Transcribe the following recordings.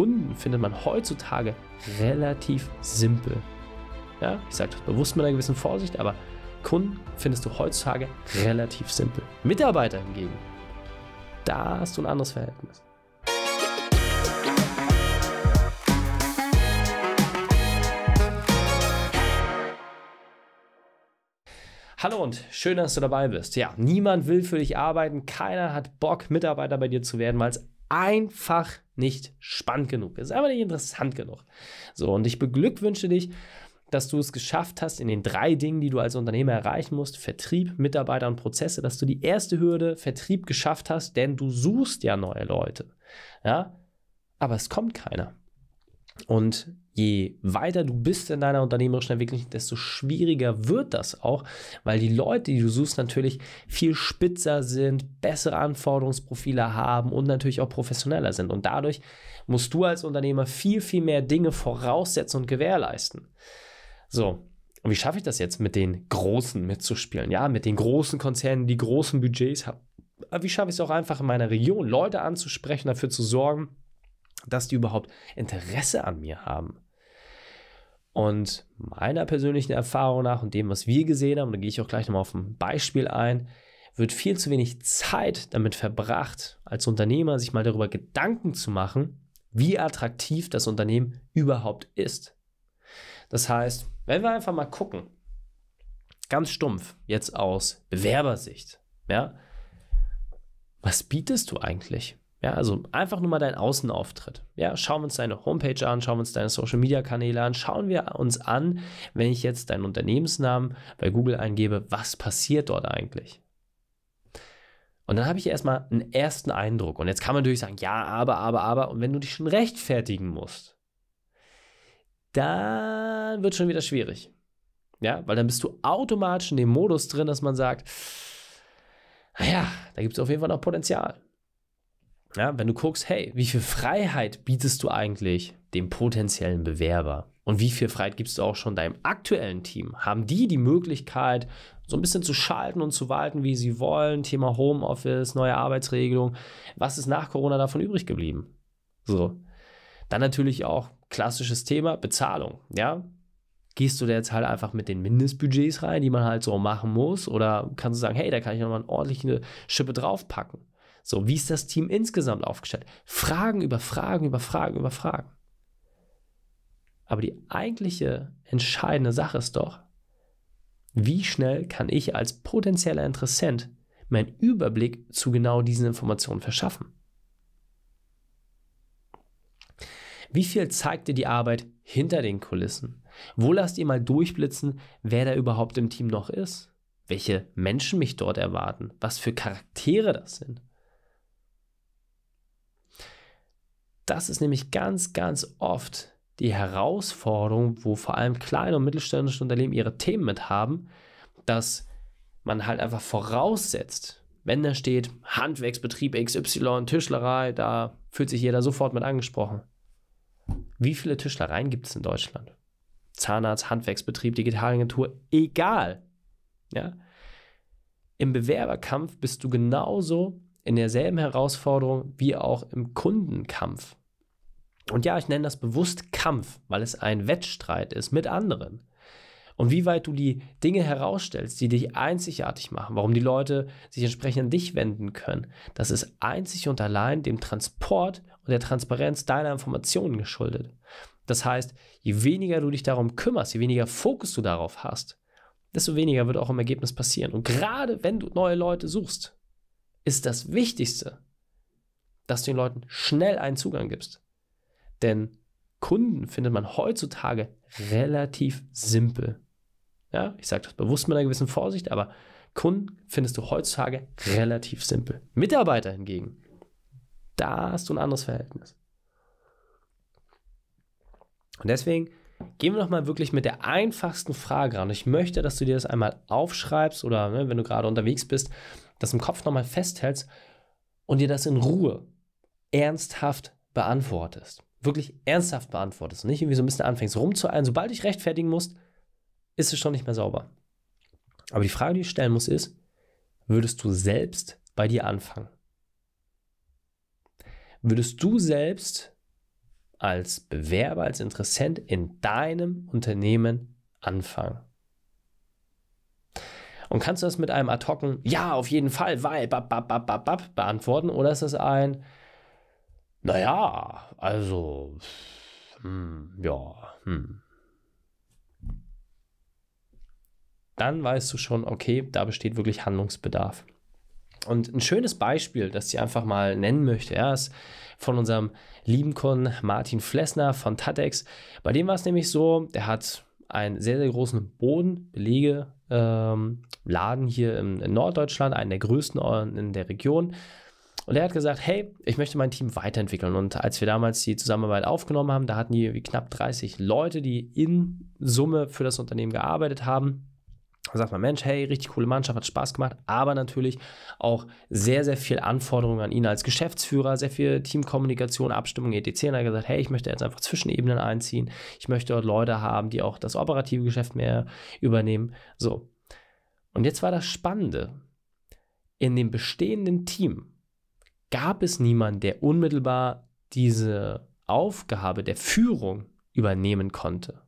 Kunden findet man heutzutage relativ simpel. Ja, ich sage das bewusst mit einer gewissen Vorsicht, aber Kunden findest du heutzutage relativ simpel. Mitarbeiter hingegen, da hast du ein anderes Verhältnis. Hallo und schön, dass du dabei bist. Ja, niemand will für dich arbeiten, keiner hat Bock, Mitarbeiter bei dir zu werden, weil es einfach nicht spannend genug. Es ist einfach nicht interessant genug. So, und ich beglückwünsche dich, dass du es geschafft hast, in den drei Dingen, die du als Unternehmer erreichen musst, Vertrieb, Mitarbeiter und Prozesse, dass du die erste Hürde, Vertrieb, geschafft hast, denn du suchst ja neue Leute. Ja, aber es kommt keiner. Und je weiter du bist in deiner unternehmerischen Entwicklung, desto schwieriger wird das auch, weil die Leute, die du suchst, natürlich viel spitzer sind, bessere Anforderungsprofile haben und natürlich auch professioneller sind. Und dadurch musst du als Unternehmer viel, viel mehr Dinge voraussetzen und gewährleisten. So. Und wie schaffe ich das jetzt, mit den Großen mitzuspielen? Ja, mit den großen Konzernen, die großen Budgets haben. Aber wie schaffe ich es auch einfach in meiner Region, Leute anzusprechen, dafür zu sorgen, dass die überhaupt Interesse an mir haben. Und meiner persönlichen Erfahrung nach und dem, was wir gesehen haben, da gehe ich auch gleich nochmal auf ein Beispiel ein, wird viel zu wenig Zeit damit verbracht, als Unternehmer sich mal darüber Gedanken zu machen, wie attraktiv das Unternehmen überhaupt ist. Das heißt, wenn wir einfach mal gucken, ganz stumpf, jetzt aus Bewerbersicht, ja, was bietest du eigentlich? Ja, also einfach nur mal deinen Außenauftritt. Ja, schauen wir uns deine Homepage an, schauen wir uns deine Social Media Kanäle an, schauen wir uns an, wenn ich jetzt deinen Unternehmensnamen bei Google eingebe, was passiert dort eigentlich? Und dann habe ich erstmal einen ersten Eindruck. Und jetzt kann man natürlich sagen, ja, aber, aber, aber. Und wenn du dich schon rechtfertigen musst, dann wird schon wieder schwierig. Ja, weil dann bist du automatisch in dem Modus drin, dass man sagt, naja, ah da gibt es auf jeden Fall noch Potenzial. Ja, wenn du guckst, hey, wie viel Freiheit bietest du eigentlich dem potenziellen Bewerber? Und wie viel Freiheit gibst du auch schon deinem aktuellen Team? Haben die die Möglichkeit, so ein bisschen zu schalten und zu walten, wie sie wollen? Thema Homeoffice, neue Arbeitsregelung. Was ist nach Corona davon übrig geblieben? So. Dann natürlich auch klassisches Thema Bezahlung. Ja, gehst du da jetzt halt einfach mit den Mindestbudgets rein, die man halt so machen muss? Oder kannst du sagen, hey, da kann ich nochmal eine ordentliche Schippe draufpacken? So, wie ist das Team insgesamt aufgestellt? Fragen über Fragen über Fragen über Fragen. Aber die eigentliche entscheidende Sache ist doch, wie schnell kann ich als potenzieller Interessent meinen Überblick zu genau diesen Informationen verschaffen? Wie viel zeigt dir die Arbeit hinter den Kulissen? Wo lasst ihr mal durchblitzen, wer da überhaupt im Team noch ist? Welche Menschen mich dort erwarten? Was für Charaktere das sind? Das ist nämlich ganz, ganz oft die Herausforderung, wo vor allem kleine und mittelständische Unternehmen ihre Themen mit haben, dass man halt einfach voraussetzt, wenn da steht Handwerksbetrieb XY, Tischlerei, da fühlt sich jeder sofort mit angesprochen. Wie viele Tischlereien gibt es in Deutschland? Zahnarzt, Handwerksbetrieb, Digitalagentur, egal. Ja? Im Bewerberkampf bist du genauso in derselben Herausforderung wie auch im Kundenkampf. Und ja, ich nenne das bewusst Kampf, weil es ein Wettstreit ist mit anderen. Und wie weit du die Dinge herausstellst, die dich einzigartig machen, warum die Leute sich entsprechend an dich wenden können, das ist einzig und allein dem Transport und der Transparenz deiner Informationen geschuldet. Das heißt, je weniger du dich darum kümmerst, je weniger Fokus du darauf hast, desto weniger wird auch im Ergebnis passieren. Und gerade wenn du neue Leute suchst, ist das Wichtigste, dass du den Leuten schnell einen Zugang gibst. Denn Kunden findet man heutzutage relativ simpel. Ja, ich sage das bewusst mit einer gewissen Vorsicht, aber Kunden findest du heutzutage relativ simpel. Mitarbeiter hingegen, da hast du ein anderes Verhältnis. Und deswegen gehen wir nochmal wirklich mit der einfachsten Frage ran. Ich möchte, dass du dir das einmal aufschreibst oder ne, wenn du gerade unterwegs bist, das im Kopf nochmal festhältst und dir das in Ruhe ernsthaft beantwortest wirklich ernsthaft beantwortest und nicht irgendwie so ein bisschen anfängst rumzueilen. Sobald du dich rechtfertigen musst, ist es schon nicht mehr sauber. Aber die Frage, die ich stellen muss, ist, würdest du selbst bei dir anfangen? Würdest du selbst als Bewerber, als Interessent in deinem Unternehmen anfangen? Und kannst du das mit einem ad hocen, ja, auf jeden Fall, weil, bab, bab, bab, bab, beantworten? Oder ist das ein, naja, also, hm, ja, hm. Dann weißt du schon, okay, da besteht wirklich Handlungsbedarf. Und ein schönes Beispiel, das ich einfach mal nennen möchte, ja, ist von unserem lieben Kunden Martin Flessner von Tatex. Bei dem war es nämlich so, der hat einen sehr, sehr großen Bodenbelegeladen ähm, hier in Norddeutschland, einen der größten äh, in der Region. Und er hat gesagt, hey, ich möchte mein Team weiterentwickeln. Und als wir damals die Zusammenarbeit aufgenommen haben, da hatten die knapp 30 Leute, die in Summe für das Unternehmen gearbeitet haben. Da sagt man, Mensch, hey, richtig coole Mannschaft, hat Spaß gemacht, aber natürlich auch sehr, sehr viel Anforderungen an ihn als Geschäftsführer, sehr viel Teamkommunikation, Abstimmung, etc. Und er hat gesagt, hey, ich möchte jetzt einfach Zwischenebenen einziehen, ich möchte dort Leute haben, die auch das operative Geschäft mehr übernehmen. So. Und jetzt war das Spannende. In dem bestehenden Team gab es niemanden, der unmittelbar diese Aufgabe der Führung übernehmen konnte.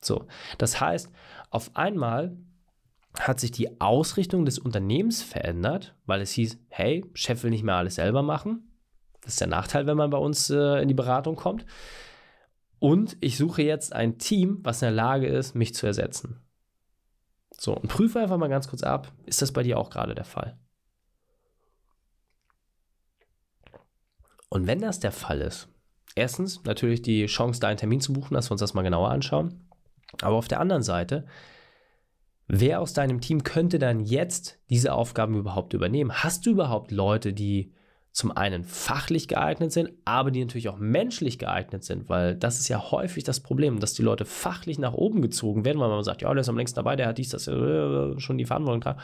So, das heißt, auf einmal hat sich die Ausrichtung des Unternehmens verändert, weil es hieß, hey, Chef will nicht mehr alles selber machen. Das ist der Nachteil, wenn man bei uns äh, in die Beratung kommt. Und ich suche jetzt ein Team, was in der Lage ist, mich zu ersetzen. So, und prüfe einfach mal ganz kurz ab, ist das bei dir auch gerade der Fall? Und wenn das der Fall ist, erstens natürlich die Chance, da einen Termin zu buchen, dass wir uns das mal genauer anschauen. Aber auf der anderen Seite, wer aus deinem Team könnte dann jetzt diese Aufgaben überhaupt übernehmen? Hast du überhaupt Leute, die zum einen fachlich geeignet sind, aber die natürlich auch menschlich geeignet sind, weil das ist ja häufig das Problem, dass die Leute fachlich nach oben gezogen werden, weil man sagt, ja, der ist am längsten dabei, der hat dies, das, äh, schon die Verantwortung klar.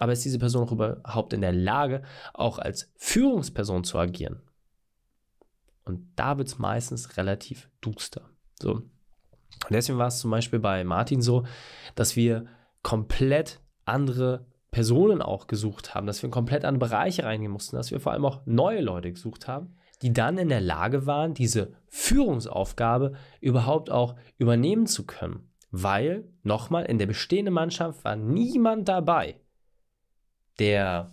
Aber ist diese Person auch überhaupt in der Lage, auch als Führungsperson zu agieren? Und da wird es meistens relativ duster. So. Und deswegen war es zum Beispiel bei Martin so, dass wir komplett andere Personen auch gesucht haben, dass wir in komplett andere Bereiche reingehen mussten, dass wir vor allem auch neue Leute gesucht haben, die dann in der Lage waren, diese Führungsaufgabe überhaupt auch übernehmen zu können. Weil, nochmal, in der bestehenden Mannschaft war niemand dabei, der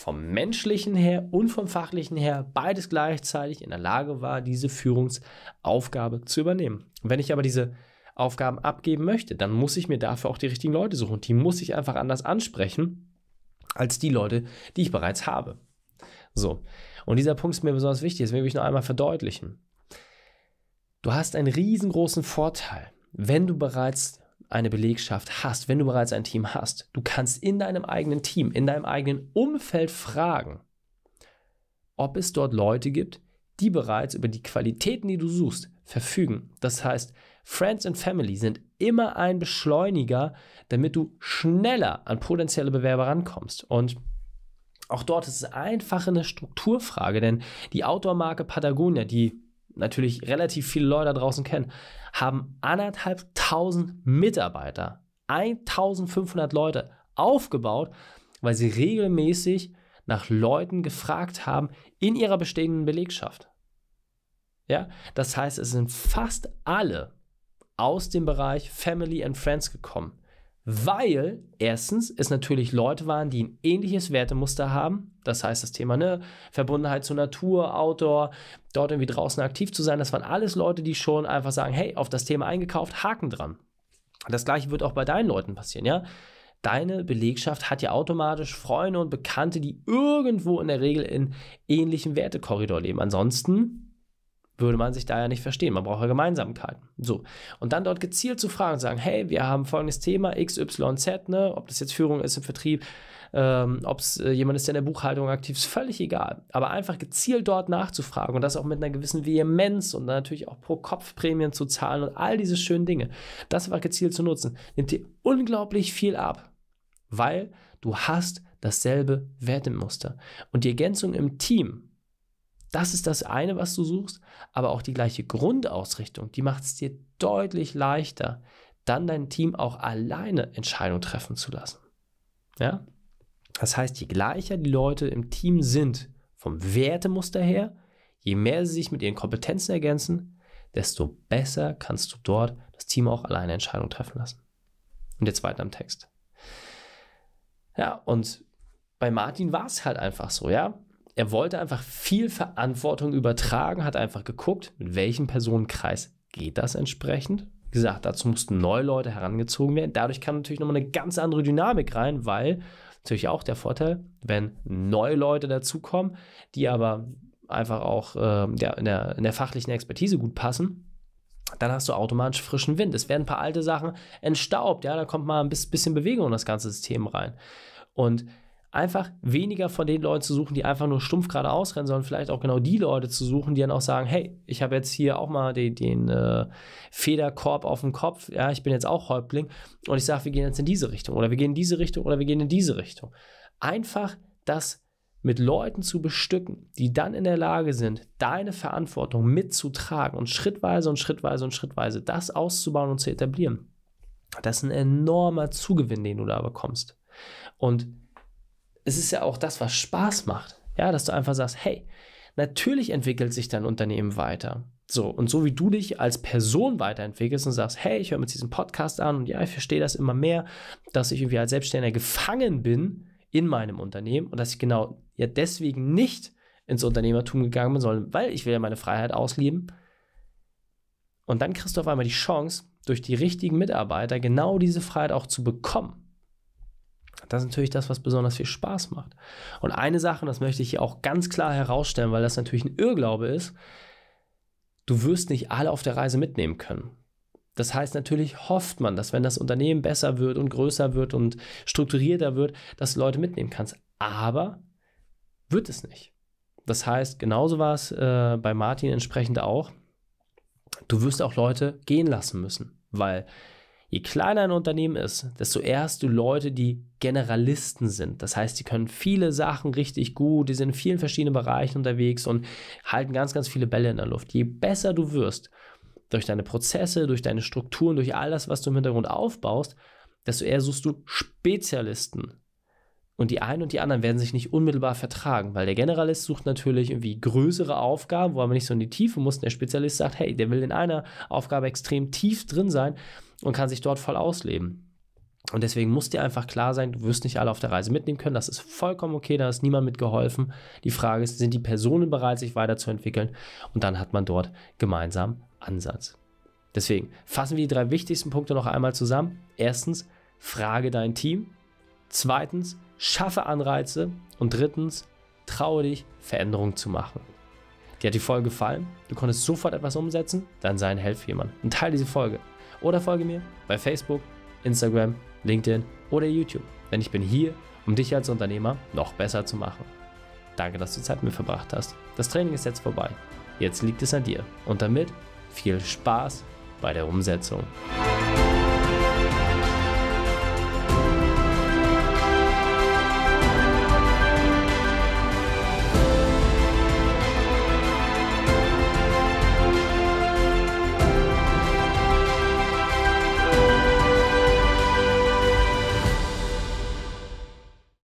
vom menschlichen her und vom fachlichen her beides gleichzeitig in der Lage war, diese Führungsaufgabe zu übernehmen. Und wenn ich aber diese Aufgaben abgeben möchte, dann muss ich mir dafür auch die richtigen Leute suchen. die muss ich einfach anders ansprechen als die Leute, die ich bereits habe. So. Und dieser Punkt ist mir besonders wichtig, deswegen will ich noch einmal verdeutlichen. Du hast einen riesengroßen Vorteil, wenn du bereits eine Belegschaft hast, wenn du bereits ein Team hast, du kannst in deinem eigenen Team, in deinem eigenen Umfeld fragen, ob es dort Leute gibt, die bereits über die Qualitäten, die du suchst, verfügen. Das heißt, Friends and Family sind immer ein Beschleuniger, damit du schneller an potenzielle Bewerber rankommst. Und auch dort ist es einfach eine Strukturfrage, denn die Outdoor-Marke Patagonia, die natürlich relativ viele Leute da draußen kennen, haben anderthalb tausend Mitarbeiter, 1500 Leute aufgebaut, weil sie regelmäßig nach Leuten gefragt haben in ihrer bestehenden Belegschaft. Ja, das heißt, es sind fast alle aus dem Bereich Family and Friends gekommen weil erstens es natürlich Leute waren, die ein ähnliches Wertemuster haben. Das heißt, das Thema ne, Verbundenheit zur Natur, Outdoor, dort irgendwie draußen aktiv zu sein, das waren alles Leute, die schon einfach sagen, hey, auf das Thema eingekauft, Haken dran. Das gleiche wird auch bei deinen Leuten passieren, ja. Deine Belegschaft hat ja automatisch Freunde und Bekannte, die irgendwo in der Regel in ähnlichem Wertekorridor leben. Ansonsten würde man sich da ja nicht verstehen. Man braucht ja Gemeinsamkeiten. So. Und dann dort gezielt zu fragen und sagen, hey, wir haben folgendes Thema, X, Y, Z, ne? ob das jetzt Führung ist im Vertrieb, ähm, ob es äh, jemand ist, der in der Buchhaltung aktiv ist, völlig egal. Aber einfach gezielt dort nachzufragen und das auch mit einer gewissen Vehemenz und dann natürlich auch pro Kopf Prämien zu zahlen und all diese schönen Dinge. Das einfach gezielt zu nutzen, nimmt dir unglaublich viel ab, weil du hast dasselbe Wertemuster. Und die Ergänzung im Team, das ist das eine, was du suchst, aber auch die gleiche Grundausrichtung, die macht es dir deutlich leichter, dann dein Team auch alleine Entscheidungen treffen zu lassen. Ja? Das heißt, je gleicher die Leute im Team sind, vom Wertemuster her, je mehr sie sich mit ihren Kompetenzen ergänzen, desto besser kannst du dort das Team auch alleine Entscheidungen treffen lassen. Und jetzt weiter am Text. Ja, und bei Martin war es halt einfach so, ja er wollte einfach viel Verantwortung übertragen, hat einfach geguckt, mit welchem Personenkreis geht das entsprechend. Wie gesagt, dazu mussten neue Leute herangezogen werden. Dadurch kam natürlich nochmal eine ganz andere Dynamik rein, weil natürlich auch der Vorteil, wenn neue Leute dazukommen, die aber einfach auch äh, der, in, der, in der fachlichen Expertise gut passen, dann hast du automatisch frischen Wind. Es werden ein paar alte Sachen entstaubt, ja, da kommt mal ein bisschen Bewegung in das ganze System rein. Und einfach weniger von den Leuten zu suchen, die einfach nur stumpf geradeaus rennen, sondern vielleicht auch genau die Leute zu suchen, die dann auch sagen, hey, ich habe jetzt hier auch mal den, den äh, Federkorb auf dem Kopf, ja, ich bin jetzt auch Häuptling und ich sage, wir gehen jetzt in diese Richtung oder wir gehen in diese Richtung oder wir gehen in diese Richtung. Einfach das mit Leuten zu bestücken, die dann in der Lage sind, deine Verantwortung mitzutragen und schrittweise und schrittweise und schrittweise das auszubauen und zu etablieren. Das ist ein enormer Zugewinn, den du da bekommst. Und es ist ja auch das, was Spaß macht. Ja, dass du einfach sagst, hey, natürlich entwickelt sich dein Unternehmen weiter. So, und so wie du dich als Person weiterentwickelst und sagst, hey, ich höre mir jetzt diesen Podcast an und ja, ich verstehe das immer mehr, dass ich irgendwie als Selbstständiger gefangen bin in meinem Unternehmen und dass ich genau ja deswegen nicht ins Unternehmertum gegangen bin, sondern weil ich will ja meine Freiheit ausleben. Und dann kriegst du auf einmal die Chance, durch die richtigen Mitarbeiter genau diese Freiheit auch zu bekommen das ist natürlich das, was besonders viel Spaß macht. Und eine Sache, das möchte ich hier auch ganz klar herausstellen, weil das natürlich ein Irrglaube ist, du wirst nicht alle auf der Reise mitnehmen können. Das heißt, natürlich hofft man, dass wenn das Unternehmen besser wird und größer wird und strukturierter wird, dass du Leute mitnehmen kannst. Aber wird es nicht. Das heißt, genauso war es äh, bei Martin entsprechend auch. Du wirst auch Leute gehen lassen müssen, weil Je kleiner ein Unternehmen ist, desto eher hast du Leute, die Generalisten sind. Das heißt, die können viele Sachen richtig gut, die sind in vielen verschiedenen Bereichen unterwegs und halten ganz, ganz viele Bälle in der Luft. Je besser du wirst, durch deine Prozesse, durch deine Strukturen, durch all das, was du im Hintergrund aufbaust, desto eher suchst du Spezialisten. Und die einen und die anderen werden sich nicht unmittelbar vertragen, weil der Generalist sucht natürlich irgendwie größere Aufgaben, wo er nicht so in die Tiefe muss. Und der Spezialist sagt, hey, der will in einer Aufgabe extrem tief drin sein und kann sich dort voll ausleben. Und deswegen muss dir einfach klar sein, du wirst nicht alle auf der Reise mitnehmen können. Das ist vollkommen okay, da ist niemand mitgeholfen. Die Frage ist, sind die Personen bereit, sich weiterzuentwickeln? Und dann hat man dort gemeinsam Ansatz. Deswegen fassen wir die drei wichtigsten Punkte noch einmal zusammen. Erstens, frage dein Team. Zweitens, schaffe Anreize. Und drittens, traue dich, Veränderungen zu machen. Dir hat die Folge gefallen? Du konntest sofort etwas umsetzen? Dann sei ein Held für und teile diese Folge. Oder folge mir bei Facebook, Instagram, LinkedIn oder YouTube, denn ich bin hier, um dich als Unternehmer noch besser zu machen. Danke, dass du Zeit mit mir verbracht hast. Das Training ist jetzt vorbei. Jetzt liegt es an dir. Und damit viel Spaß bei der Umsetzung.